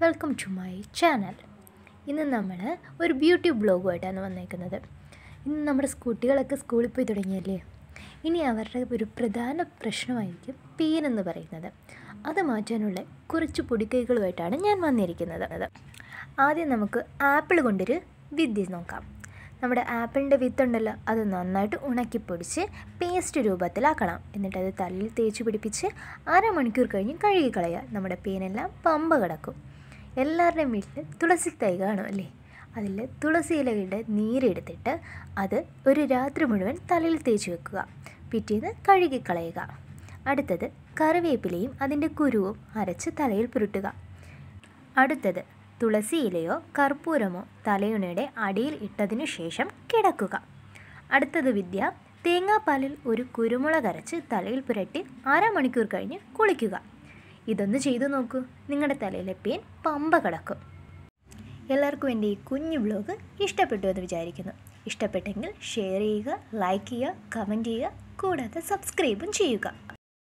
welcome to my channel ഇന്ന് നമ്മൾ ഒരു ബ്യൂട്ടി ബ്ലോഗുമായിട്ടാണ് വന്നേക്കുന്നത് ഇന്ന് നമ്മുടെ കുട്ടികളൊക്കെ സ്കൂളിൽ പോയി തുടങ്ങിയല്ലേ ഇനി അവരുടെ ഒരു പ്രധാന പ്രശ്നമായിരിക്കും പെയിൻ എന്ന് പറയുന്നത് അത് മാറ്റാനുള്ള കുറച്ച് പൊടിക്കൈകളുമായിട്ടാണ് ഞാൻ വന്നിരിക്കുന്നത് ആദ്യം നമുക്ക് ആപ്പിൾ കൊണ്ടൊരു വിദ്യ നോക്കാം നമ്മുടെ ആപ്പിളിൻ്റെ വിത്തുണ്ടല്ലോ അത് നന്നായിട്ട് ഉണക്കി പൊടിച്ച് പേസ്റ്റ് രൂപത്തിലാക്കണം എന്നിട്ട് അത് തലയിൽ തേച്ച് പിടിപ്പിച്ച് അരമണിക്കൂർ കഴിഞ്ഞ് കഴുകി കളയുക നമ്മുടെ പെയിനെല്ലാം പമ്പ കിടക്കും എല്ലാവരുടെയും വീട്ടിൽ തുളസി തൈ കാണും അല്ലേ അതിൽ തുളസി ഇലകളുടെ നീരെടുത്തിട്ട് അത് ഒരു രാത്രി മുഴുവൻ തലയിൽ തേച്ച് വെക്കുക പിറ്റേന്ന് കഴുകിക്കളയുക അടുത്തത് കറിവേപ്പിലയും അതിൻ്റെ കുരുവും അരച്ച് തലയിൽ പുരുട്ടുക അടുത്തത് തുളസി ഇലയോ കർപ്പൂരമോ തലയുണയുടെ അടിയിൽ ഇട്ടതിനു ശേഷം കിടക്കുക അടുത്തത് വിദ്യ തേങ്ങാപ്പാലിൽ ഒരു കുരുമുളക് അരച്ച് തലയിൽ പുരട്ടി അരമണിക്കൂർ കഴിഞ്ഞ് കുളിക്കുക ഇതൊന്ന് ചെയ്തു നോക്കൂ നിങ്ങളുടെ തലയിലെ പെയിൻ പമ്പ കിടക്കും എല്ലാവർക്കും എൻ്റെ ഈ കുഞ്ഞു ബ്ലോഗ് ഇഷ്ടപ്പെട്ടു എന്ന് വിചാരിക്കുന്നു ഇഷ്ടപ്പെട്ടെങ്കിൽ ഷെയർ ചെയ്യുക ലൈക്ക് ചെയ്യുക കമൻറ്റ് ചെയ്യുക കൂടാതെ സബ്സ്ക്രൈബും ചെയ്യുക